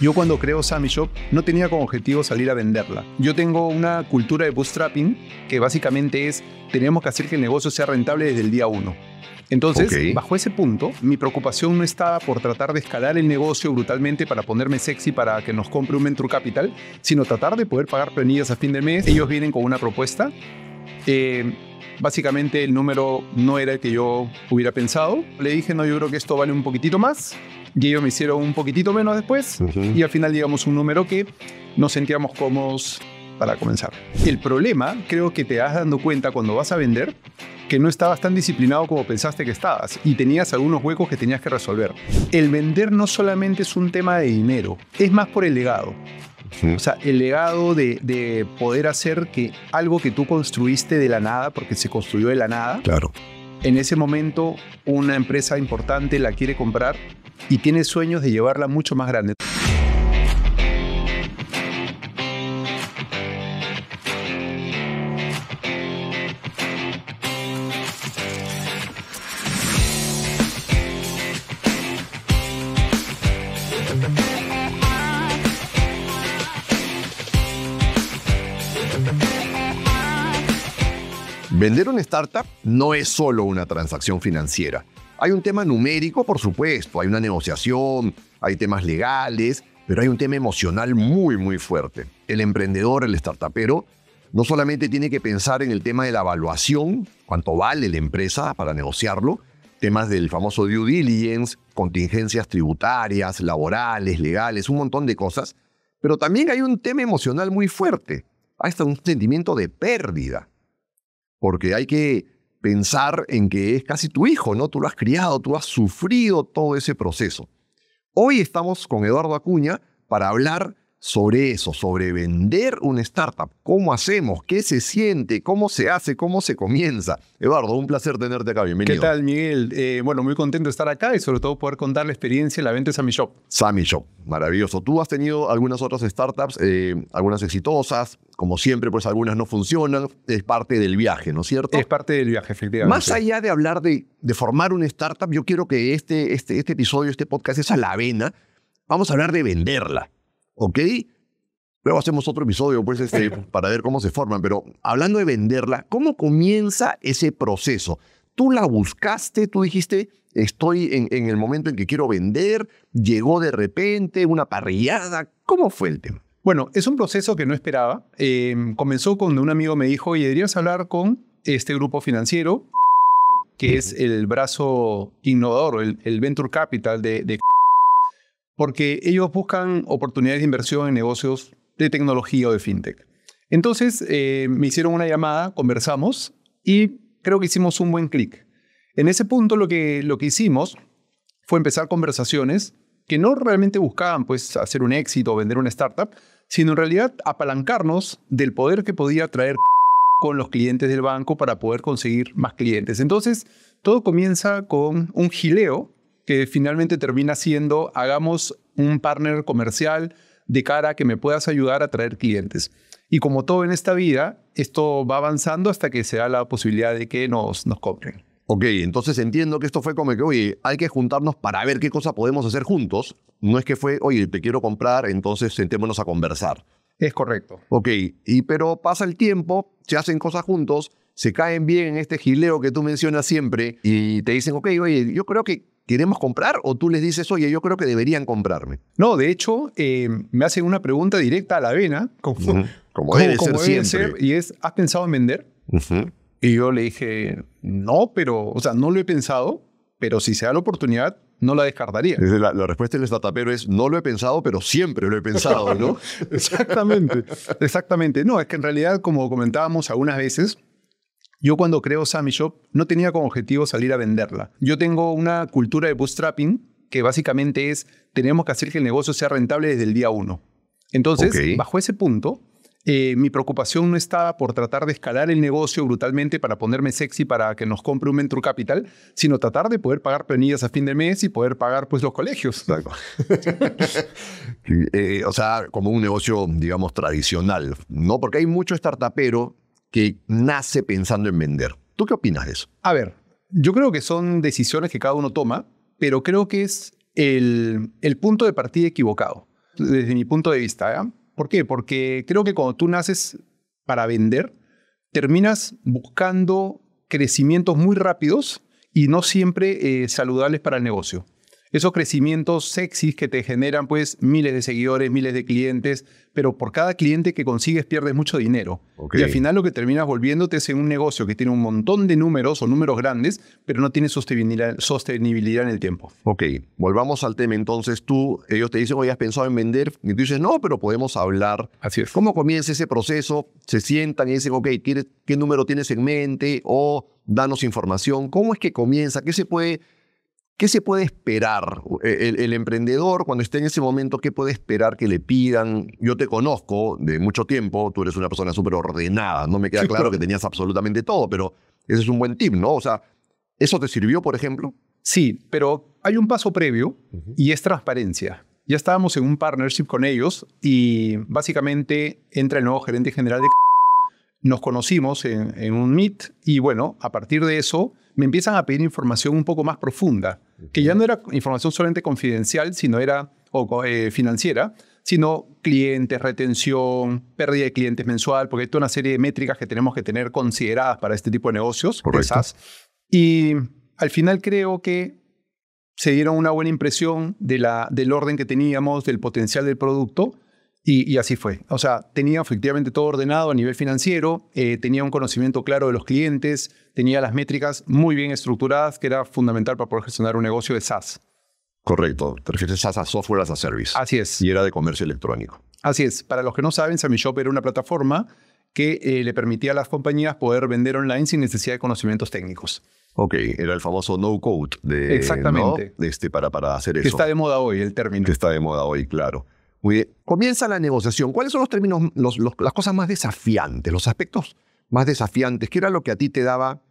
Yo cuando creo Sammy Shop no tenía como objetivo salir a venderla. Yo tengo una cultura de bootstrapping que básicamente es tenemos que hacer que el negocio sea rentable desde el día uno. Entonces, bajo ese punto, mi preocupación no estaba por tratar de escalar el negocio brutalmente para ponerme sexy para que nos compre un Venture Capital, sino tratar de poder pagar planillas a fin de mes. Ellos vienen con una propuesta. Eh, básicamente el número no era el que yo hubiera pensado. Le dije, no, yo creo que esto vale un poquitito más y ellos me hicieron un poquitito menos después y al final llegamos a un número que nos sentíamos cómodos para comenzar. El problema, creo que te has dando cuenta cuando vas a vender, que no estabas tan disciplinado como pensaste que estabas y tenías algunos huecos que tenías que resolver. El vender no solamente es un tema de dinero, es más por el legado. O sea, el legado de, de, poder hacer que algo que tú construiste de la nada, porque se construyó de la nada, claro. en ese momento una empresa importante la quiere comprar y tiene sueños de llevarla mucho más grande. Vender una startup no es solo una transacción financiera hay un tema numérico, por supuesto, hay una negociación, hay temas legales, pero hay un tema emocional muy, muy fuerte. El emprendedor, el startupero, no solamente tiene que pensar en el tema de la evaluación, cuánto vale la empresa para negociarlo, temas del famoso due diligence, contingencias tributarias, laborales, legales, un montón de cosas, pero también hay un tema emocional muy fuerte, hasta un sentimiento de pérdida, porque hay que pensar en que es casi tu hijo, ¿no? Tú lo has criado, tú has sufrido todo ese proceso. Hoy estamos con Eduardo Acuña para hablar sobre eso, sobre vender una startup. ¿Cómo hacemos? ¿Qué se siente? ¿Cómo se hace? ¿Cómo se comienza? Eduardo, un placer tenerte acá. Bienvenido. ¿Qué tal, Miguel? Eh, bueno, muy contento de estar acá y sobre todo poder contar la experiencia en la venta de Sammy Shop. Sammy Shop, maravilloso. Tú has tenido algunas otras startups, eh, algunas exitosas, como siempre, pues algunas no funcionan, es parte del viaje, ¿no es cierto? Es parte del viaje, efectivamente. Más allá de hablar de, formar una startup, yo quiero que este, este, este episodio, este podcast es a la avena. Vamos a hablar de venderla. ¿ok? Luego hacemos otro episodio, pues, este, para ver cómo se forman. Pero hablando de venderla, ¿cómo comienza ese proceso? Tú la buscaste, tú dijiste, estoy en, el momento en que quiero vender, llegó de repente una parrillada. ¿Cómo fue el tema? Bueno, es un proceso que no esperaba. Em, comenzó cuando un amigo me dijo, ¿y deberías hablar con este grupo financiero, que es el brazo innovador, el, Venture Capital de, de porque ellos buscan oportunidades de inversión en negocios de tecnología o de fintech. Entonces eh, me hicieron una llamada, conversamos y creo que hicimos un buen clic. En ese punto lo que, lo que hicimos fue empezar conversaciones que no realmente buscaban pues, hacer un éxito o vender una startup, sino en realidad apalancarnos del poder que podía traer con los clientes del banco para poder conseguir más clientes. Entonces, todo comienza con un gileo que finalmente termina siendo, hagamos un partner comercial de cara a que me puedas ayudar a traer clientes. Y como todo en esta vida, esto va avanzando hasta que se da la posibilidad de que nos, nos compren. Ok, entonces entiendo que esto fue como que, oye, hay que juntarnos para ver qué cosa podemos hacer juntos. No es que fue, oye, te quiero comprar, entonces sentémonos a conversar. Es correcto. Ok, y pero pasa el tiempo, se hacen cosas juntos, se caen bien en este gileo que tú mencionas siempre y te dicen, ok, oye, yo creo que ¿queremos comprar? ¿O tú les dices, oye, yo creo que deberían comprarme? No, de hecho, eh, me hacen una pregunta directa a la vena, como, debe, ser, y es, ¿has pensado en vender? Y yo le dije, no, pero, o sea, no lo he pensado, pero si se da la oportunidad, no la descartaría. La, la, respuesta del estatapero es, no lo he pensado, pero siempre lo he pensado, ¿no? exactamente, exactamente. No, es que en realidad, como comentábamos algunas veces, yo cuando creo Sammy Shop no tenía como objetivo salir a venderla. Yo tengo una cultura de bootstrapping que básicamente es tenemos que hacer que el negocio sea rentable desde el día uno. Entonces, bajo ese punto, eh, mi preocupación no estaba por tratar de escalar el negocio brutalmente para ponerme sexy para que nos compre un Venture Capital, sino tratar de poder pagar planillas a fin de mes y poder pagar pues los colegios. Eh, o sea, como un negocio, digamos, tradicional, ¿no? Porque hay mucho startupero que nace pensando en vender. ¿Tú qué opinas de eso? A ver, yo creo que son decisiones que cada uno toma, pero creo que es el, punto de partida equivocado, desde mi punto de vista. ¿Por qué? Porque creo que cuando tú naces para vender, terminas buscando crecimientos muy rápidos y no siempre eh, saludables para el negocio esos crecimientos sexys que te generan pues miles de seguidores, miles de clientes, pero por cada cliente que consigues pierdes mucho dinero. Y al final lo que terminas volviéndote es en un negocio que tiene un montón de números o números grandes, pero no tiene sostenibilidad, en el tiempo. Ok, volvamos al tema. Entonces tú, ellos te dicen, oye, has pensado en vender, y tú dices, no, pero podemos hablar. Así es. ¿Cómo comienza ese proceso? Se sientan y dicen, ok, qué número tienes en mente? O danos información. ¿Cómo es que comienza? ¿Qué se puede ¿Qué se puede esperar? E, el, emprendedor, cuando esté en ese momento, ¿qué puede esperar que le pidan? Yo te conozco de mucho tiempo, tú eres una persona súper ordenada, no me queda claro que tenías absolutamente todo, pero ese es un buen tip, ¿no? O sea, ¿eso te sirvió, por ejemplo? Sí, pero hay un paso previo y es transparencia. Ya estábamos en un partnership con ellos y básicamente entra el nuevo gerente general de... Nos conocimos en un meet y bueno, a partir de eso me empiezan a pedir información un poco más profunda, que ya no era información solamente confidencial, sino era eh, financiera, sino clientes, retención, pérdida de clientes mensual, porque hay toda una serie de métricas que tenemos que tener consideradas para este tipo de negocios. Esas. Y al final creo que se dieron una buena impresión de la, del orden que teníamos, del potencial del producto y, así fue. O sea, tenía efectivamente todo ordenado a nivel financiero, eh, tenía un conocimiento claro de los clientes, tenía las métricas muy bien estructuradas, que era fundamental para poder gestionar un negocio de SaaS. Correcto. Te refieres a SaaS, software as a service. Así es. Y era de comercio electrónico. Así es. Para los que no saben, Shop era una plataforma que eh, le permitía a las compañías poder vender online sin necesidad de conocimientos técnicos. Ok, era el famoso no code de, Exactamente. Este, para, para hacer eso. Que está de moda hoy el término. Que está de moda hoy, claro. Comienza la negociación. ¿Cuáles son los términos, las cosas más desafiantes, los aspectos más desafiantes? ¿Qué era lo que a ti te daba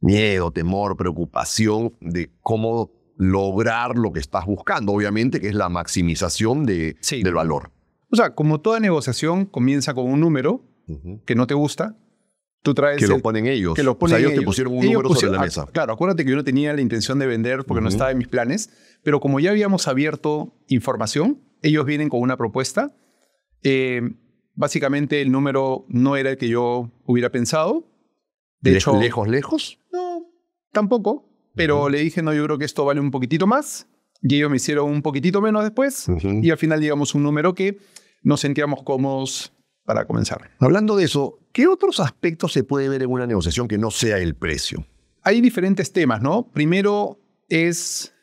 miedo, temor, preocupación de cómo lograr lo que estás buscando? Obviamente que es la maximización de, del valor. O sea, como toda negociación comienza con un número que no te gusta, tú traes... Que lo ponen ellos. Que lo ponen o sea, ellos, te pusieron un número sobre la mesa. Ah, claro, acuérdate que yo no tenía la intención de vender porque no estaba en mis planes, pero como ya habíamos abierto información, ellos vienen con una propuesta. Eh, básicamente el número no era el que yo hubiera pensado. De hecho, ¿Lejos, lejos? No, tampoco. Pero le dije, no, yo creo que esto vale un poquitito más. Y ellos me hicieron un poquitito menos después. Y al final llegamos a un número que nos sentíamos cómodos para comenzar. Hablando de eso, ¿qué otros aspectos se puede ver en una negociación que no sea el precio? Hay diferentes temas, ¿no? Primero es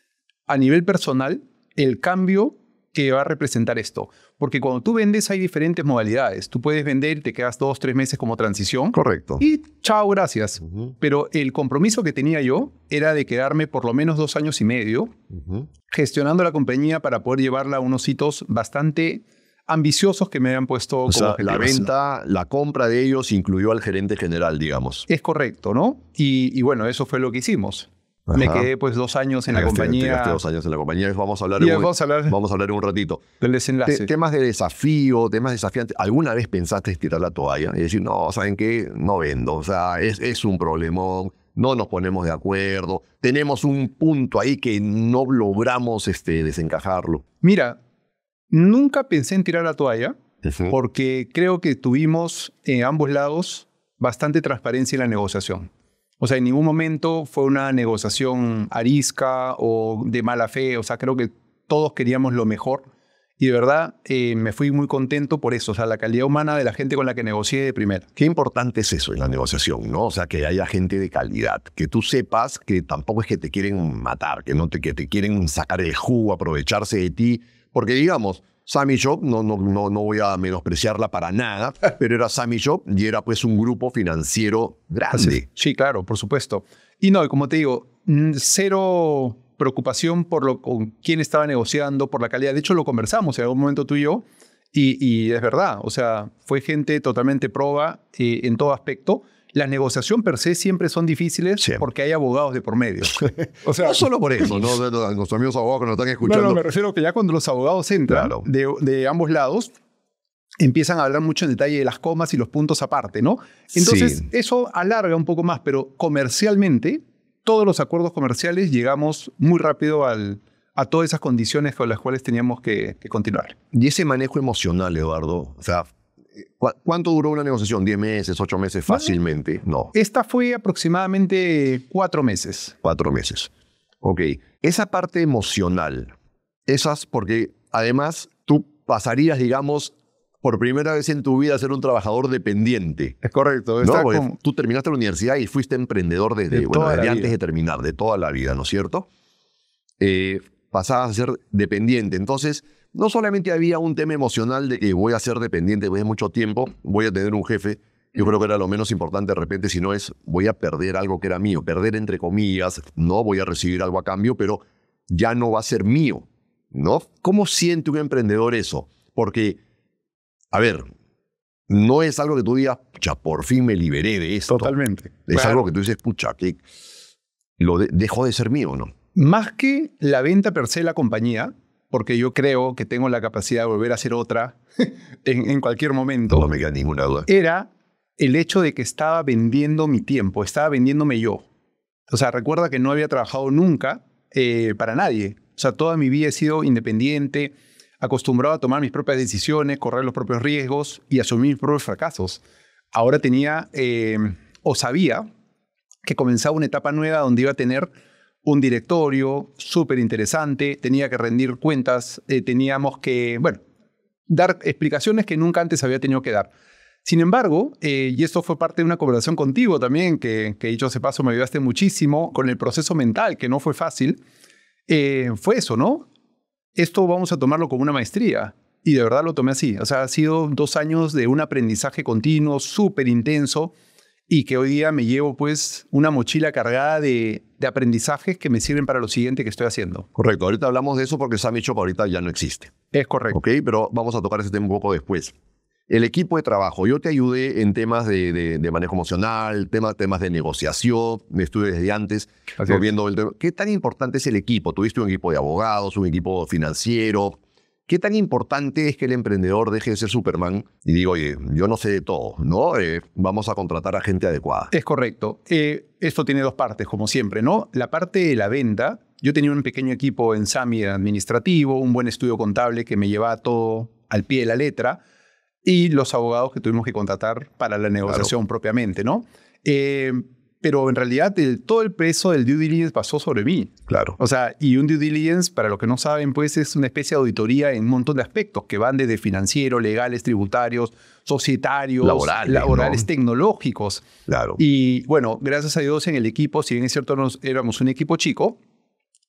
a nivel personal el cambio que va a representar esto. Porque cuando tú vendes hay diferentes modalidades. Tú puedes vender te quedas dos, tres meses como transición. Correcto. Y chao, gracias. Pero el compromiso que tenía yo era de quedarme por lo menos dos años y medio gestionando la compañía para poder llevarla a unos hitos bastante ambiciosos que me habían puesto como la venta, la compra de ellos incluyó al gerente general, digamos. Es correcto, ¿no? y bueno, eso fue lo que hicimos. Me quedé pues dos años en la compañía. dos años en la compañía. Vamos a hablar, en un, vamos, a hablar un ratito. Del desenlace. temas de desafío, temas desafiantes. ¿Alguna vez pensaste tirar la toalla y decir, no, ¿saben qué? No vendo. O sea, es, un problemón. No nos ponemos de acuerdo. Tenemos un punto ahí que no logramos este, desencajarlo. Mira, nunca pensé en tirar la toalla porque creo que tuvimos en ambos lados bastante transparencia en la negociación. O sea, en ningún momento fue una negociación arisca o de mala fe. O sea, creo que todos queríamos lo mejor. Y de verdad eh, me fui muy contento por eso, o sea, la calidad humana de la gente con la que negocié de primera. Qué importante es eso en la negociación, ¿no? O sea, que haya gente de calidad, que tú sepas que tampoco es que te quieren matar, que no te, que te quieren sacar el jugo, aprovecharse de ti, porque digamos, Sammy Shop, no, no, no, no voy a menospreciarla para nada, pero era Sammy Shop y era pues un grupo financiero grande. Sí, claro, por supuesto. Y no, como te digo, mm, cero preocupación por lo, con quién estaba negociando, por la calidad. De hecho, lo conversamos en algún momento tú y yo, y, es verdad, o sea, fue gente totalmente proba eh, en todo aspecto las negociaciones, per se siempre son difíciles porque hay abogados de por medio. O sea, no solo por eso. No, nuestros amigos abogados que nos están escuchando. No, me refiero que ya cuando los abogados entran de, ambos lados, empiezan a hablar mucho en detalle de las comas y los puntos aparte, ¿no? Entonces, eso alarga un poco más, pero comercialmente, todos los acuerdos comerciales llegamos muy rápido al, a todas esas condiciones con las cuales teníamos que, que continuar. Y ese manejo emocional, Eduardo, o sea, ¿Cuánto duró una negociación? Diez meses, ocho meses fácilmente? No. Esta fue aproximadamente cuatro meses. Cuatro meses. Ok. Esa parte emocional, esas, porque además tú pasarías, digamos, por primera vez en tu vida a ser un trabajador dependiente. Es correcto. Pues, tú terminaste la universidad y fuiste emprendedor desde, de bueno, antes de terminar, de toda la vida, ¿no es cierto? Eh, pasabas a ser dependiente. Entonces, no solamente había un tema emocional de que voy a ser dependiente voy de mucho tiempo, voy a tener un jefe, yo creo que era lo menos importante de repente, si no es voy a perder algo que era mío, perder entre comillas, no voy a recibir algo a cambio, pero ya no va a ser mío, ¿no? ¿Cómo siente un emprendedor eso? Porque, a ver, no es algo que tú digas, pucha, por fin me liberé de esto. Totalmente. Es algo que tú dices, pucha, que lo dejó de ser mío, ¿no? Más que la venta per se de la compañía, porque yo creo que tengo la capacidad de volver a ser otra en, cualquier momento. No me queda ninguna duda. Era el hecho de que estaba vendiendo mi tiempo, estaba vendiéndome yo. O sea, recuerda que no había trabajado nunca eh, para nadie. O sea, toda mi vida he sido independiente, acostumbrado a tomar mis propias decisiones, correr los propios riesgos y asumir mis propios fracasos. Ahora tenía eh, o sabía que comenzaba una etapa nueva donde iba a tener un directorio súper interesante, tenía que rendir cuentas, eh, teníamos que, bueno, dar explicaciones que nunca antes había tenido que dar. Sin embargo, eh, y esto fue parte de una conversación contigo también, que, que dicho hace paso me ayudaste muchísimo con el proceso mental, que no fue fácil, eh, fue eso, ¿no? Esto vamos a tomarlo como una maestría. Y de verdad lo tomé así. O sea, ha sido dos años de un aprendizaje continuo, súper intenso y que hoy día me llevo pues una mochila cargada de, aprendizajes que me sirven para lo siguiente que estoy haciendo. Correcto, ahorita hablamos de eso porque Sammy que ahorita ya no existe. Es correcto. Ok, pero vamos a tocar ese tema un poco después. El equipo de trabajo, yo te ayudé en temas de, manejo emocional, temas, temas de negociación, me estuve desde antes viendo el tema. ¿Qué tan importante es el equipo? ¿Tuviste un equipo de abogados, un equipo financiero? ¿Qué tan importante es que el emprendedor deje de ser Superman y diga, oye, yo no sé de todo, ¿no? Eh, vamos a contratar a gente adecuada. Es correcto. Eh, esto tiene dos partes, como siempre, ¿no? La parte de la venta. Yo tenía un pequeño equipo en SAMI administrativo, un buen estudio contable que me llevaba todo al pie de la letra y los abogados que tuvimos que contratar para la negociación propiamente, ¿no? Eh, pero en realidad todo el peso del due diligence pasó sobre mí. Claro. O sea, y un due diligence, para los que no saben, pues es una especie de auditoría en un montón de aspectos que van desde financieros, legales, tributarios, societarios, laborales, tecnológicos. Claro. Y bueno, gracias a Dios en el equipo, si bien es cierto, éramos un equipo chico,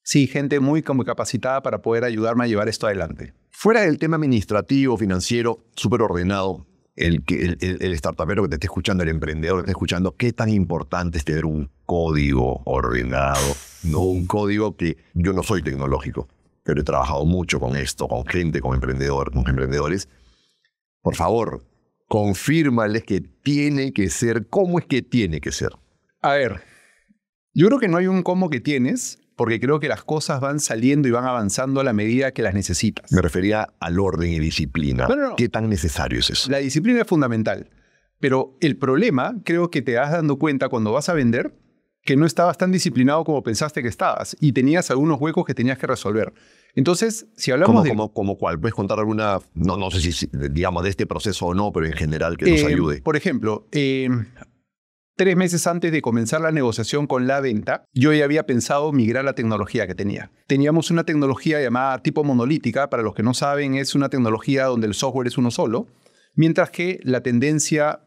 sí, gente muy capacitada para poder ayudarme a llevar esto adelante. Fuera del tema administrativo, financiero, súper ordenado, el, el, el startupero que te esté escuchando, el emprendedor que te esté escuchando, qué tan importante es tener un código ordenado, no un código que yo no soy tecnológico, pero he trabajado mucho con esto, con gente, con emprendedor, con emprendedores. Por favor, confírmales que tiene que ser, cómo es que tiene que ser. A ver, yo creo que no hay un cómo que tienes, porque creo que las cosas van saliendo y van avanzando a la medida que las necesitas. Me refería al orden y disciplina. ¿Qué tan necesario es eso? La disciplina es fundamental, pero el problema creo que te vas dando cuenta cuando vas a vender que no estabas tan disciplinado como pensaste que estabas y tenías algunos huecos que tenías que resolver. Entonces, si hablamos de... Como, cuál? ¿Puedes contar alguna, no, no sé si, digamos, de este proceso o no, pero en general que nos eh, ayude? Por ejemplo, eh, tres meses antes de comenzar la negociación con la venta, yo ya había pensado migrar la tecnología que tenía. Teníamos una tecnología llamada tipo monolítica, para los que no saben, es una tecnología donde el software es uno solo, mientras que la tendencia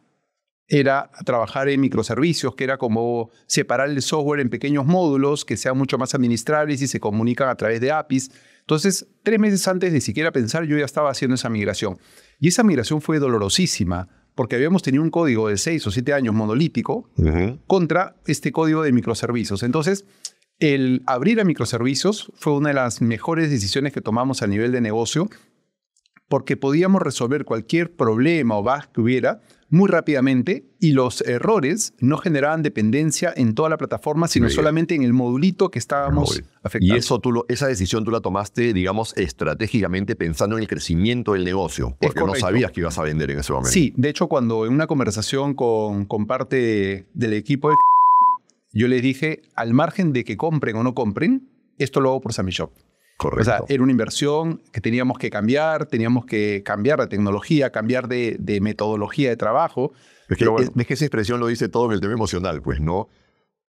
era trabajar en microservicios, que era como separar el software en pequeños módulos que sean mucho más administrables y se comunican a través de APIs. Entonces, tres meses antes de siquiera pensar, yo ya estaba haciendo esa migración. Y esa migración fue dolorosísima, porque habíamos tenido un código de seis o siete años monolítico contra este código de microservicios. Entonces, el abrir a microservicios fue una de las mejores decisiones que tomamos a nivel de negocio porque podíamos resolver cualquier problema o bug que hubiera muy rápidamente y los errores no generaban dependencia en toda la plataforma, sino solamente en el modulito que estábamos afectando. Y eso esa decisión tú la tomaste, digamos, estratégicamente pensando en el crecimiento del negocio, porque no sabías que ibas a vender en ese momento. Sí, de hecho, cuando en una conversación con, parte del equipo yo les dije, al margen de que compren o no compren, esto lo hago por Sammy Shop. Correcto. O sea, era una inversión que teníamos que cambiar, teníamos que cambiar de tecnología, cambiar de, metodología de trabajo. Eh, eh, es que, esa expresión lo dice todo en el tema emocional, pues, ¿no?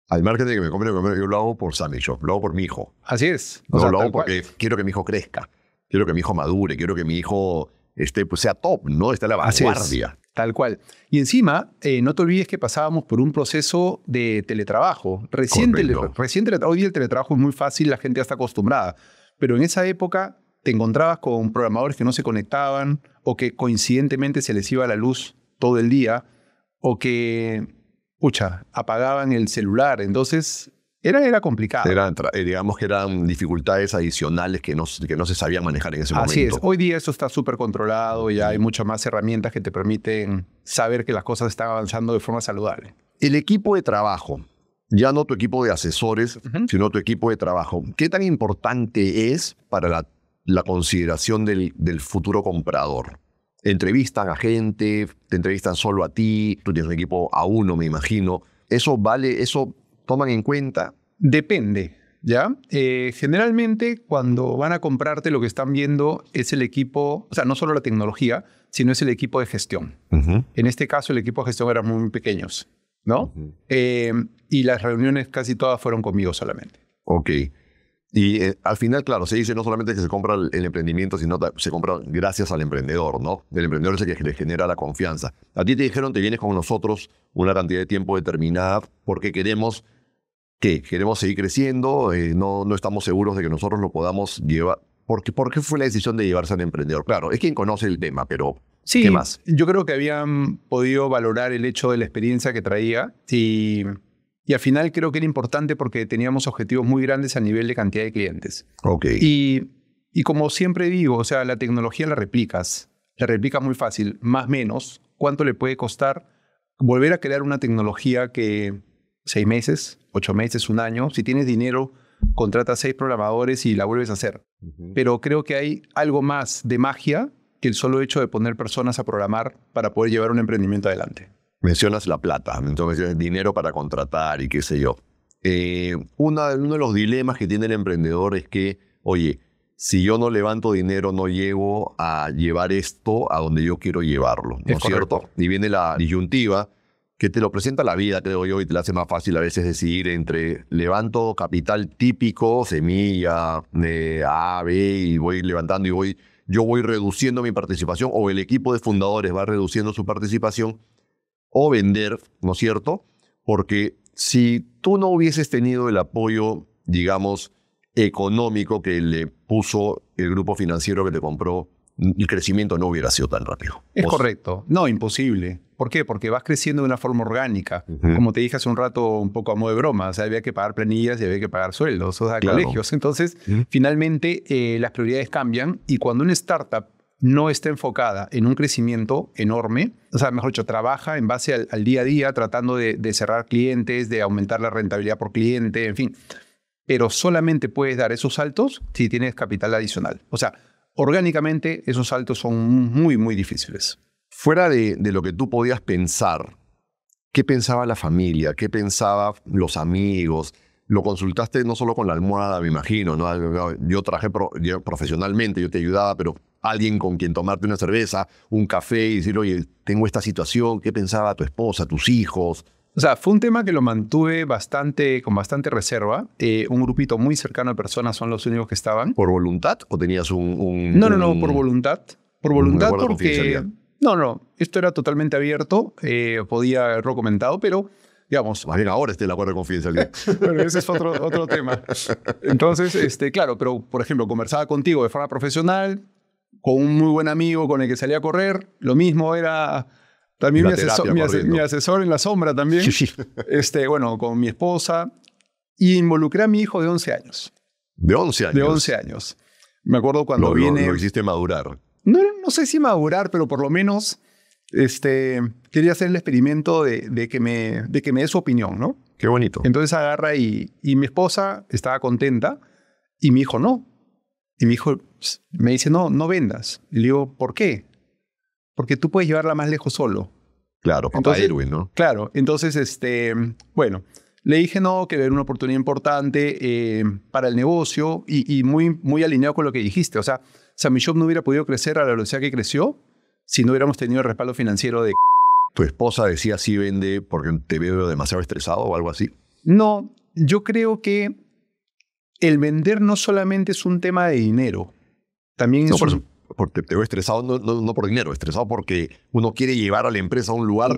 Al margen de que me compre yo lo hago por Sammy yo lo hago por mi hijo. Así es. No, lo hago porque quiero que mi hijo crezca, quiero que mi hijo madure, quiero que mi hijo esté, pues, sea top, ¿no? Está a la vanguardia. Tal cual. Y encima, eh, no te olvides que pasábamos por un proceso de teletrabajo. Recién, hoy día el teletrabajo es muy fácil, la gente ya está acostumbrada pero en esa época te encontrabas con programadores que no se conectaban o que coincidentemente se les iba la luz todo el día o que, pucha, apagaban el celular. Entonces, era, era complicado. Eh, digamos que eran dificultades adicionales que no, que no se sabían manejar en ese momento. Así es. Hoy día eso está súper controlado y hay muchas más herramientas que te permiten saber que las cosas están avanzando de forma saludable. El equipo de trabajo ya no tu equipo de asesores, sino tu equipo de trabajo. ¿Qué tan importante es para la, consideración del, futuro comprador? ¿Entrevistan a gente? ¿Te entrevistan solo a ti? Tú tienes un equipo a uno, me imagino. ¿Eso vale? ¿Eso toman en cuenta? Depende. ¿Ya? Eh, generalmente cuando van a comprarte lo que están viendo es el equipo, o sea, no solo la tecnología, sino es el equipo de gestión. En este caso el equipo de gestión era muy pequeños. ¿no? Eh, y las reuniones casi todas fueron conmigo solamente. Ok. Y eh, al final, claro, se dice no solamente que se compra el, emprendimiento, sino que se compra gracias al emprendedor, ¿no? El emprendedor es el que le genera la confianza. A ti te dijeron, te vienes con nosotros una cantidad de tiempo determinada porque queremos que queremos seguir creciendo, eh, no, no estamos seguros de que nosotros lo podamos llevar. porque ¿Por qué fue la decisión de llevarse al emprendedor? Claro, es quien conoce el tema, pero Sí, yo creo que habían podido valorar el hecho de la experiencia que traía y, y al final creo que era importante porque teníamos objetivos muy grandes a nivel de cantidad de clientes. Okay. Y, y como siempre digo, o sea, la tecnología la replicas, la replicas muy fácil, más menos, ¿cuánto le puede costar volver a crear una tecnología que seis meses, ocho meses, un año, si tienes dinero, contratas seis programadores y la vuelves a hacer? Pero creo que hay algo más de magia el solo hecho de poner personas a programar para poder llevar un emprendimiento adelante. Mencionas la plata, entonces dinero para contratar y qué sé yo. Eh, uno de los dilemas que tiene el emprendedor es que, oye, si yo no levanto dinero, no llego a llevar esto a donde yo quiero llevarlo, ¿no es cierto? Y viene la disyuntiva que te lo presenta la vida, creo yo, y te hace más fácil a veces decidir entre levanto capital típico, semilla, eh, A, B, y voy levantando y voy yo voy reduciendo mi participación o el equipo de fundadores va reduciendo su participación o vender, ¿no es cierto? Porque si tú no hubieses tenido el apoyo, digamos, económico que le puso el grupo financiero que te compró el crecimiento no hubiera sido tan rápido. Es correcto. No, imposible. ¿Por qué? Porque vas creciendo de una forma orgánica. Como te dije hace un rato, un poco a modo de broma, o sea, había que pagar planillas y había que pagar sueldos, o sea, colegios. Entonces, finalmente, eh, las prioridades cambian y cuando una startup no está enfocada en un crecimiento enorme, o sea, mejor dicho, trabaja en base al, día a día, tratando de, de cerrar clientes, de aumentar la rentabilidad por cliente, en fin. Pero solamente puedes dar esos saltos si tienes capital adicional. O sea, orgánicamente esos saltos son muy, muy difíciles. Fuera de, lo que tú podías pensar, ¿qué pensaba la familia? ¿Qué pensaban los amigos? Lo consultaste no solo con la almohada, me imagino, ¿no? Yo traje profesionalmente, yo te ayudaba, pero alguien con quien tomarte una cerveza, un café y decir, oye, tengo esta situación, ¿qué pensaba tu esposa, tus hijos? O sea, fue un tema que lo mantuve bastante, con bastante reserva. Eh, un grupito muy cercano de personas son los únicos que estaban. ¿Por voluntad o tenías un...? no, no, no, por voluntad. Por voluntad porque... No, no, esto era totalmente abierto, eh, podía haberlo comentado, pero digamos... Más bien ahora este el acuerdo de confidencialidad. ese es otro, otro tema. Entonces, este, claro, pero por ejemplo, conversaba contigo de forma profesional, con un muy buen amigo con el que salía a correr, lo mismo era también mi asesor, en la sombra también. Sí, Este, bueno, con mi esposa. Y involucré a mi hijo de 11 años. ¿De 11 años? De 11 años. Me acuerdo cuando lo, viene... Lo, hiciste madurar. No, sé si madurar, pero por lo menos este, quería hacer el experimento de, que me, de que me dé su opinión, ¿no? Qué bonito. Entonces agarra y, y mi esposa estaba contenta y mi hijo no. Y mi hijo pues, me dice, no, no vendas. Y le digo, ¿por qué? porque tú puedes llevarla más lejos solo. Claro, papá entonces, ¿no? Claro, entonces, este, bueno, le dije no, que era una oportunidad importante eh, para el negocio y, muy, muy alineado con lo que dijiste. O sea, Sammy Shop no hubiera podido crecer a la velocidad que creció si no hubiéramos tenido el respaldo financiero de... ¿Tu esposa decía sí vende porque te veo demasiado estresado o algo así? No, yo creo que el vender no solamente es un tema de dinero, también es, un, te veo estresado, no, no, por dinero, estresado porque uno quiere llevar a la empresa a un lugar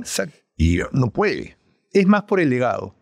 y no puede. Es más por el legado.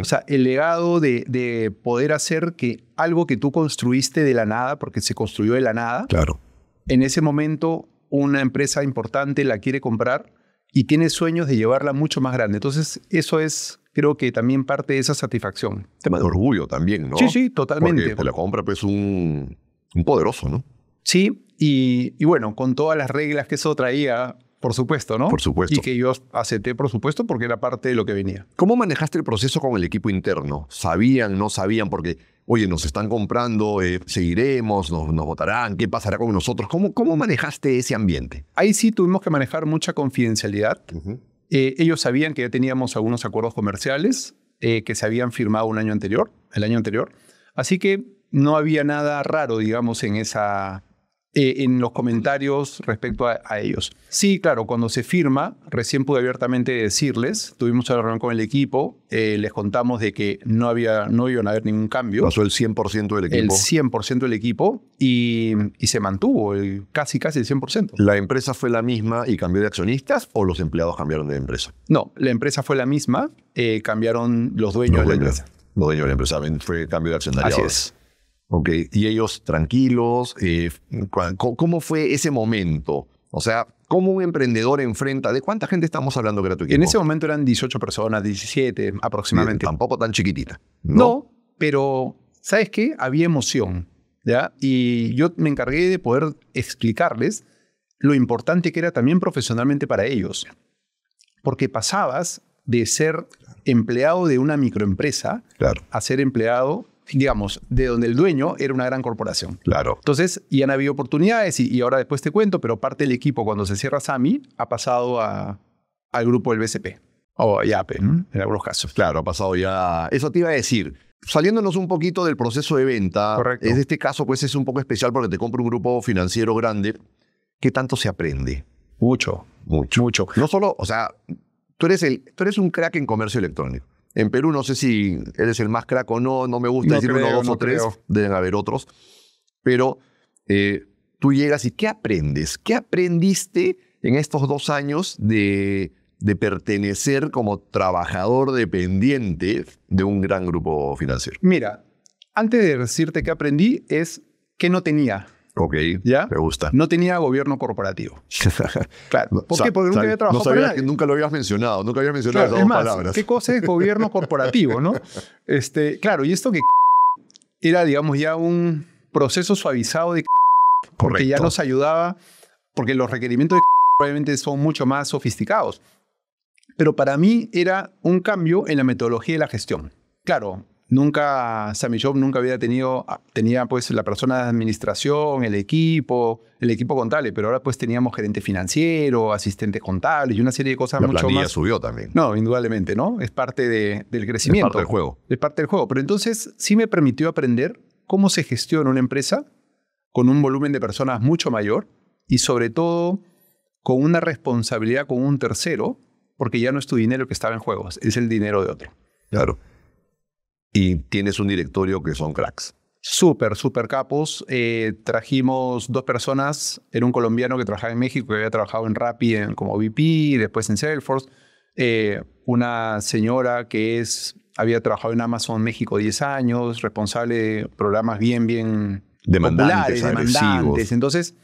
O sea, el legado de, de, poder hacer que algo que tú construiste de la nada, porque se construyó de la nada, claro. en ese momento una empresa importante la quiere comprar y tiene sueños de llevarla mucho más grande. Entonces, eso es, creo que también parte de esa satisfacción. Tema de orgullo también, ¿no? Sí, sí, totalmente. Porque te la compra pues un, un poderoso, ¿no? Sí, y, bueno, con todas las reglas que eso traía, por supuesto, ¿no? Por supuesto. Y que yo acepté, por supuesto, porque era parte de lo que venía. ¿Cómo manejaste el proceso con el equipo interno? ¿Sabían, no sabían? Porque, oye, nos están comprando, eh, seguiremos, nos, votarán, ¿qué pasará con nosotros? ¿Cómo, ¿Cómo manejaste ese ambiente? Ahí sí tuvimos que manejar mucha confidencialidad. Eh, ellos sabían que ya teníamos algunos acuerdos comerciales eh, que se habían firmado un año anterior, el año anterior. Así que no había nada raro, digamos, en esa eh, en los comentarios respecto a, ellos. Sí, claro, cuando se firma, recién pude abiertamente decirles, tuvimos una reunión con el equipo, eh, les contamos de que no, había, no iban a haber ningún cambio. Pasó el 100% del equipo. El 100% del equipo y, se mantuvo casi, casi el 100%. ¿La empresa fue la misma y cambió de accionistas o los empleados cambiaron de empresa? No, la empresa fue la misma, eh, cambiaron los dueños, de la empresa. Los dueños de la empresa, fue cambio de accionistas. Así es. Ok, y ellos tranquilos. Eh, ¿Cómo fue ese momento? O sea, ¿cómo un emprendedor enfrenta? ¿De cuánta gente estamos hablando que equipo? En ese momento eran 18 personas, 17 aproximadamente. tampoco tan chiquitita. ¿no? pero ¿sabes qué? Había emoción. ¿ya? Y yo me encargué de poder explicarles lo importante que era también profesionalmente para ellos. Porque pasabas de ser empleado de una microempresa a ser empleado digamos, de donde el dueño era una gran corporación. Claro. Entonces, y han habido oportunidades, y, ahora después te cuento, pero parte del equipo cuando se cierra Sami ha pasado a, al grupo del BCP. O a en algunos casos. Claro, ha pasado ya. Eso te iba a decir. Saliéndonos un poquito del proceso de venta, Correcto. es este caso pues es un poco especial porque te compra un grupo financiero grande. ¿Qué tanto se aprende? Mucho, mucho, mucho. No solo, o sea, tú eres el, tú eres un crack en comercio electrónico. En Perú no sé si eres el más crack o no, no me gusta decir uno, dos o tres, deben haber otros, pero eh, tú llegas y ¿qué aprendes? ¿Qué aprendiste en estos dos años de, de pertenecer como trabajador dependiente de un gran grupo financiero? Mira, antes de decirte qué aprendí es que no tenía. Ok. ¿Ya? Me gusta. No tenía gobierno corporativo. claro. ¿Por qué? Porque nunca había trabajado Nunca lo habías mencionado, nunca habías mencionado palabras. ¿Qué cosa es gobierno corporativo, no? Este, claro, y esto que era, digamos, ya un proceso suavizado de Correcto. porque ya nos ayudaba, porque los requerimientos de probablemente son mucho más sofisticados. Pero para mí era un cambio en la metodología de la gestión. Claro, nunca, Sammy Job nunca había tenido, ah, tenía pues la persona de administración, el equipo, el equipo contable, pero ahora pues teníamos gerente financiero, asistente contable y una serie de cosas mucho más. subió también. No, indudablemente, ¿no? Es parte del crecimiento. Es parte del juego. Es parte del juego. Pero entonces sí me permitió aprender cómo se gestiona una empresa con un volumen de personas mucho mayor y sobre todo con una responsabilidad con un tercero, porque ya no es tu dinero que estaba en juegos, es el dinero de otro. Claro y tienes un directorio que son cracks. Súper, súper capos. Eh, trajimos dos personas. Era un colombiano que trabajaba en México, que había trabajado en Rappi como VP, y después en Salesforce. Eh, una señora que es, había trabajado en Amazon México 10 años, responsable de programas bien, bien demandantes, demandantes. Entonces,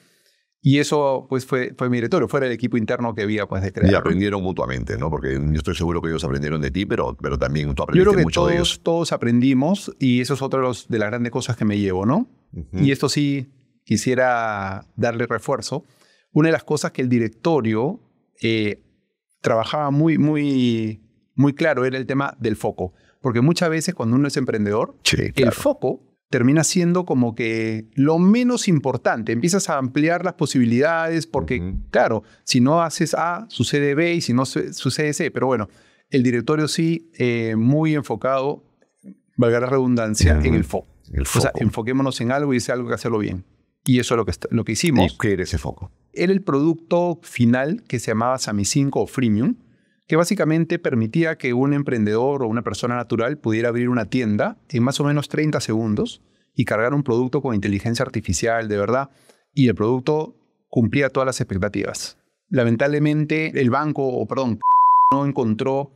y eso pues fue, fue mi directorio, fue el equipo interno que había pues de crear. Y aprendieron mutuamente, ¿no? Porque yo estoy seguro que ellos aprendieron de ti, pero, pero también tú aprendiste yo creo que mucho todos, de ellos. Todos aprendimos y eso es otra de las grandes cosas que me llevo, ¿no? Y esto sí quisiera darle refuerzo. Una de las cosas que el directorio eh, trabajaba muy, muy, muy claro era el tema del foco. Porque muchas veces cuando uno es emprendedor, el foco termina siendo como que lo menos importante. Empiezas a ampliar las posibilidades porque, claro, si no haces A, sucede B y si no sucede C. Pero bueno, el directorio sí, eh, muy enfocado, valga la redundancia, en el foco. O enfoquémonos en algo y es algo que hacerlo bien. Y eso es lo que, lo que hicimos. qué era ese foco? Era el producto final que se llamaba Sami 5 o Freemium, que básicamente permitía que un emprendedor o una persona natural pudiera abrir una tienda en más o menos 30 segundos y cargar un producto con inteligencia artificial de verdad y el producto cumplía todas las expectativas. Lamentablemente el banco, o perdón, no encontró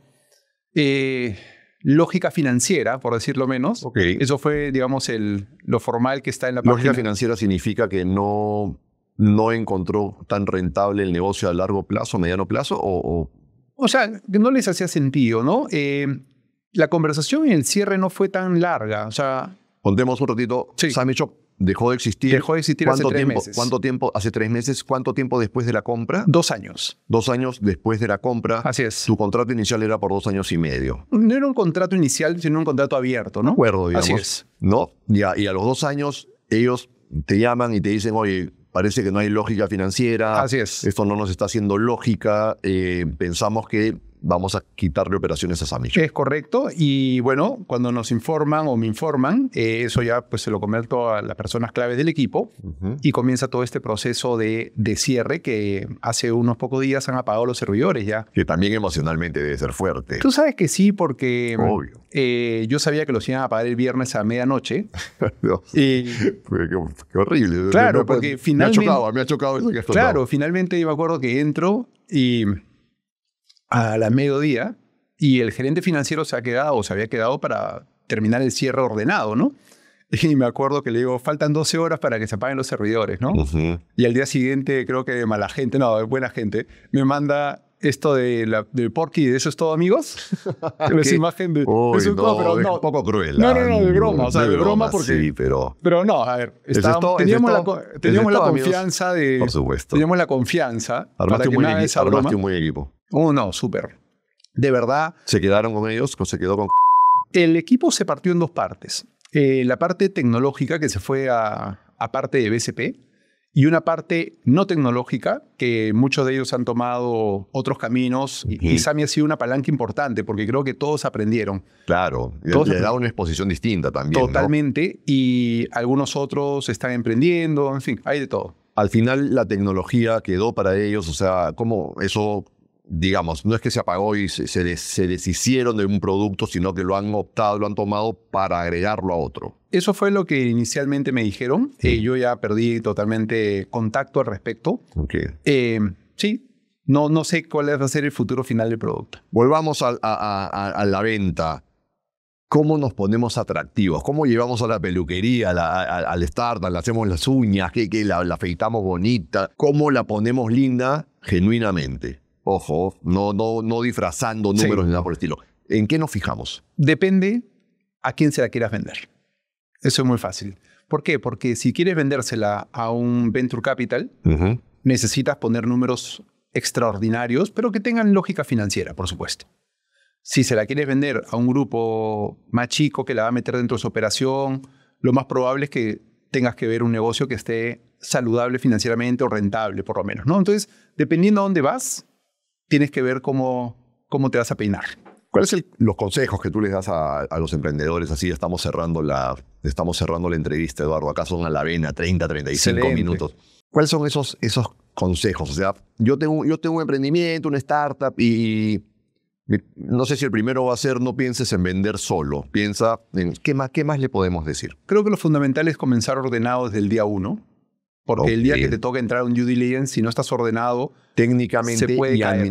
eh, lógica financiera, por decirlo menos. Eso fue, digamos, el, lo formal que está en la lógica Lógica financiera significa que no, no encontró tan rentable el negocio a largo plazo, mediano plazo, o o sea, no les hacía sentido, ¿no? Eh, la conversación en el cierre no fue tan larga, o sea... Contemos un ratito, sí. Sammy Shop dejó de existir. Dejó de existir hace tres meses. ¿Cuánto tiempo? Hace tres meses. ¿Cuánto tiempo después de la compra? Dos años. Dos años después de la compra. Así es. Tu contrato inicial era por dos años y medio. No era un contrato inicial, sino un contrato abierto, ¿no? De acuerdo, digamos. Así es. ¿No? y a los dos años ellos te llaman y te dicen, oye, parece que no hay lógica financiera. Así es. Esto no nos está haciendo lógica. Eh, pensamos que vamos a quitarle operaciones a Sammy Es correcto. Y bueno, cuando nos informan o me informan, eh, eso ya pues se lo comento a las personas claves del equipo y comienza todo este proceso de, cierre que hace unos pocos días han apagado los servidores ya. Que también emocionalmente debe ser fuerte. Tú sabes que sí, porque eh, yo sabía que los iban a apagar el viernes a medianoche. y, qué, horrible. Claro, porque finalmente... Me ha chocado, me ha chocado eso Claro, finalmente yo me acuerdo que entro y a la mediodía y el gerente financiero se ha quedado, o se había quedado para terminar el cierre ordenado, ¿no? Y me acuerdo que le digo, faltan 12 horas para que se apaguen los servidores, ¿no? Y al día siguiente, creo que mala gente, no, buena gente, me manda esto de, la, y de eso es todo, amigos. Esa imagen de... es un no, poco cruel. No, no, no, de broma, o sea, de, broma, porque... Sí, pero... Pero no, a ver, teníamos, la, confianza de... Por supuesto. Teníamos la confianza. Armaste para un buen equipo. Oh, no, súper. De verdad. ¿Se quedaron con ellos o se quedó con... El equipo se partió en dos partes. Eh, la parte tecnológica que se fue a, parte de BCP y una parte no tecnológica que muchos de ellos han tomado otros caminos y y ha sido una palanca importante porque creo que todos aprendieron. Claro, todos le da una exposición distinta también. Totalmente y algunos otros están emprendiendo, en fin, hay de todo. Al final la tecnología quedó para ellos, o sea, ¿cómo eso digamos, no es que se apagó y se, deshicieron de un producto, sino que lo han optado, lo han tomado para agregarlo a otro. Eso fue lo que inicialmente me dijeron. Eh, yo ya perdí totalmente contacto al respecto. Eh, sí, no, sé cuál va a ser el futuro final del producto. Volvamos a, la venta. ¿Cómo nos ponemos atractivos? ¿Cómo llevamos a la peluquería, al startup, le hacemos las uñas, que, la afeitamos bonita? ¿Cómo la ponemos linda genuinamente? Ojo, no, no, no disfrazando números ni nada por el estilo. ¿En qué nos fijamos? Depende a quién se la quieras vender. Eso es muy fácil. ¿Por qué? Porque si quieres vendérsela a un venture capital, necesitas poner números extraordinarios, pero que tengan lógica financiera, por supuesto. Si se la quieres vender a un grupo más chico que la va a meter dentro de su operación, lo más probable es que tengas que ver un negocio que esté saludable financieramente o rentable, por lo menos. ¿no? Entonces, dependiendo a dónde vas, tienes que ver cómo, cómo te vas a peinar. ¿Cuáles son los consejos que tú les das a, los emprendedores? Así estamos cerrando, la, estamos cerrando la entrevista, Eduardo. Acá son a la vena, 30, 35 minutos. ¿Cuáles son esos, esos consejos? O sea, yo tengo, yo tengo un emprendimiento, una startup y no sé si el primero va a ser no pienses en vender solo, piensa en qué más, qué más le podemos decir. Creo que lo fundamental es comenzar ordenado desde el día uno. Porque el día que te toca entrar a un due diligence, si no estás ordenado, técnicamente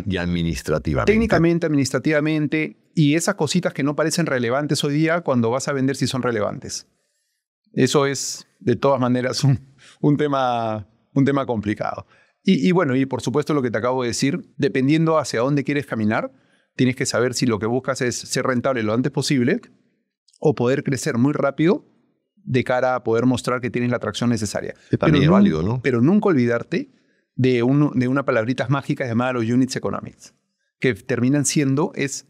y, administrativamente. Técnicamente, administrativamente, y esas cositas que no parecen relevantes hoy día, cuando vas a vender, si son relevantes. Eso es, de todas maneras, un, tema, un tema complicado. y bueno, y por supuesto lo que te acabo de decir, dependiendo hacia dónde quieres caminar, tienes que saber si lo que buscas es ser rentable lo antes posible o poder crecer muy rápido de cara a poder mostrar que tienes la atracción necesaria. pero válido, ¿no? Pero nunca olvidarte de, de una palabrita mágica llamada los units economics, que terminan siendo es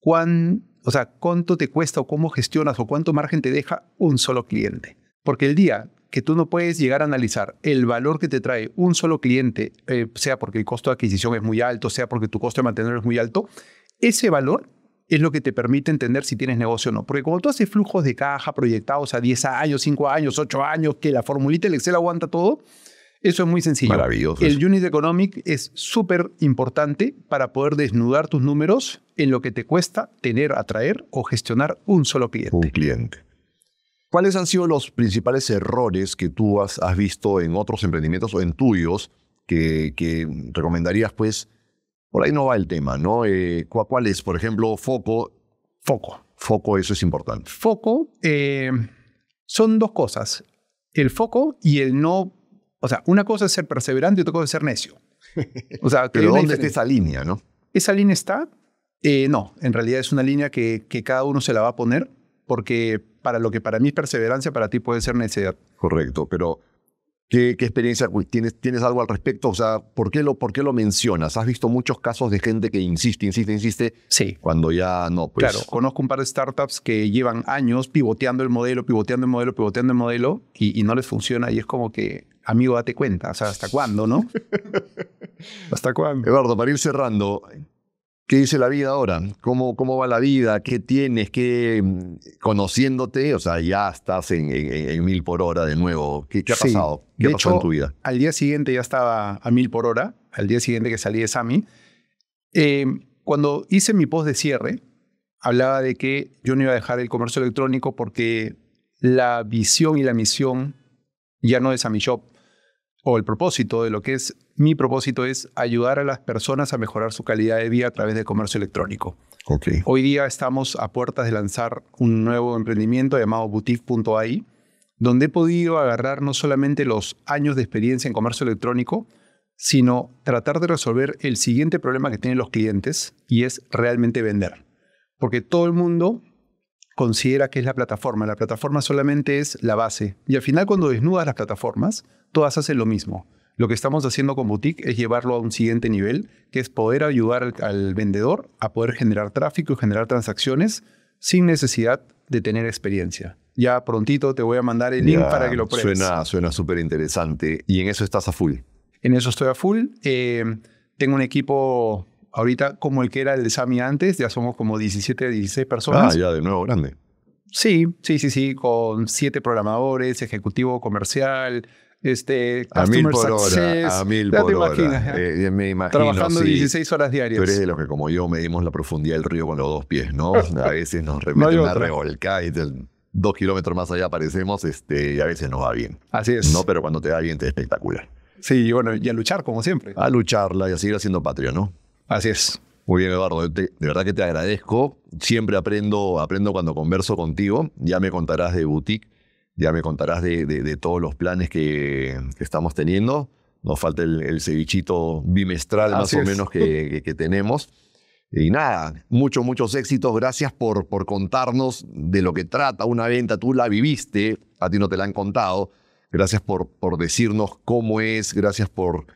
cuán, o sea, cuánto te cuesta o cómo gestionas o cuánto margen te deja un solo cliente. Porque el día que tú no puedes llegar a analizar el valor que te trae un solo cliente, eh, sea porque el costo de adquisición es muy alto, sea porque tu costo de mantenerlo es muy alto, ese valor es lo que te permite entender si tienes negocio o no. Porque cuando tú haces flujos de caja proyectados a 10 años, 5 años, 8 años, que la formulita el Excel aguanta todo, eso es muy sencillo. Maravilloso. El Unit Economic es súper importante para poder desnudar tus números en lo que te cuesta tener, atraer o gestionar un solo cliente. Un cliente. ¿Cuáles han sido los principales errores que tú has, visto en otros emprendimientos o en tuyos que recomendarías, pues, por ahí no va el tema, ¿no? Eh, ¿Cuál es, por ejemplo, foco? Foco. Foco, eso es importante. Foco eh, son dos cosas. El foco y el no... O sea, una cosa es ser perseverante y otra cosa es ser necio. O sea, Pero ¿dónde está esa línea, no? Esa línea está... Eh, no, en realidad es una línea que, que cada uno se la va a poner porque para lo que para mí es perseverancia, para ti puede ser necedad. Correcto, pero ¿Qué, experiencia tienes, tienes algo al respecto? O sea, ¿por qué, lo, mencionas? ¿Has visto muchos casos de gente que insiste, insiste, insiste? Sí. Cuando ya no, pues... Claro, conozco un par de startups que llevan años pivoteando el modelo, pivoteando el modelo, pivoteando el modelo y, y no les funciona y es como que, amigo, date cuenta, o sea, ¿hasta cuándo, no? ¿Hasta cuándo? Eduardo, para ir cerrando, ¿Qué dice la vida ahora? ¿Cómo, cómo va la vida? ¿Qué tienes? ¿Qué, mm, conociéndote, o sea, ya estás en, mil por hora de nuevo. ¿Qué, ha pasado? ¿Qué de hecho, en tu vida? Al día siguiente ya estaba a mil por hora, al día siguiente que salí de Sami. Eh, cuando hice mi post de cierre, hablaba de que yo no iba a dejar el comercio electrónico porque la visión y la misión ya no es a mi Shop o el propósito de lo que es mi propósito es ayudar a las personas a mejorar su calidad de vida a través de comercio electrónico. Okay. Hoy día estamos a puertas de lanzar un nuevo emprendimiento llamado boutique.ai, donde he podido agarrar no solamente los años de experiencia en comercio electrónico, sino tratar de resolver el siguiente problema que tienen los clientes y es realmente vender. Porque todo el mundo considera que es la plataforma. La plataforma solamente es la base. Y al final cuando desnudas las plataformas, todas hacen lo mismo. Lo que estamos haciendo con Boutique es llevarlo a un siguiente nivel, que es poder ayudar al, vendedor a poder generar tráfico y generar transacciones sin necesidad de tener experiencia. Ya prontito te voy a mandar el link para que lo pruebes. Suena súper interesante. ¿Y en eso estás a full? En eso estoy a full. Eh, tengo un equipo ahorita como el que era el de Sami antes, ya somos como 17, 16 personas. Ah, ya, de nuevo grande. Sí, sí, sí, sí, con siete programadores, ejecutivo comercial, este, a mil por hora, a mil por hora. Eh, eh, me imagino, Trabajando 16 horas diarias. Pero eres de los que como yo medimos la profundidad del río con los dos pies, ¿no? A veces nos remete una y dos kilómetros más allá aparecemos este, y a veces no va bien. Así es. No, pero cuando te va bien te espectacular. Sí, bueno, y a luchar como siempre. A lucharla y a seguir haciendo patria, ¿no? Así es. Muy bien, Eduardo. de verdad que te agradezco. Siempre aprendo, aprendo cuando converso contigo. Ya me contarás de boutique, ya me contarás de, todos los planes que, estamos teniendo. Nos falta el, cevichito bimestral más o menos que, tenemos. Y nada, muchos, muchos éxitos. Gracias por, por contarnos de lo que trata una venta. Tú la viviste, a ti no te la han contado. Gracias por, por decirnos cómo es, gracias por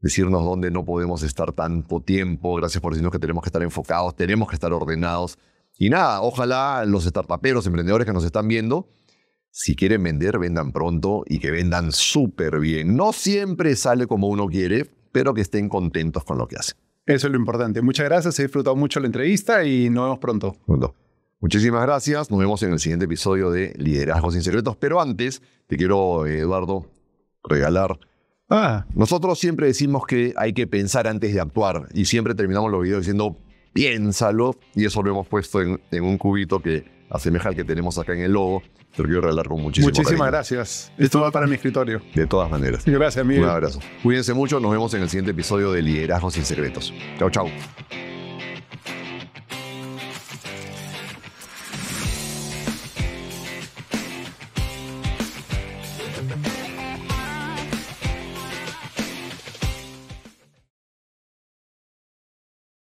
decirnos dónde no podemos estar tanto tiempo, gracias por decirnos que tenemos que estar enfocados, tenemos que estar ordenados. Y nada, ojalá los startuperos, emprendedores que nos están viendo, si quieren vender, vendan pronto y que vendan súper bien. No siempre sale como uno quiere, pero que estén contentos con lo que hacen. Eso es lo importante. Muchas gracias, he disfrutado mucho la entrevista y nos vemos pronto. pronto. Muchísimas gracias, nos vemos en el siguiente episodio de Liderazgo sin Secretos, pero antes te quiero, eh, Eduardo, regalar Ah. Nosotros siempre decimos que hay que pensar antes de actuar y siempre terminamos los videos diciendo piénsalo y eso lo hemos puesto en, un cubito que asemeja al que tenemos acá en el logo. Te lo quiero regalar con muchísimo Muchísimas gracias. Esto va para mi escritorio. De todas maneras. Gracias, amigo Un abrazo. Cuídense mucho. Nos vemos en el siguiente episodio de Liderazgo sin Secretos. Chau, chau.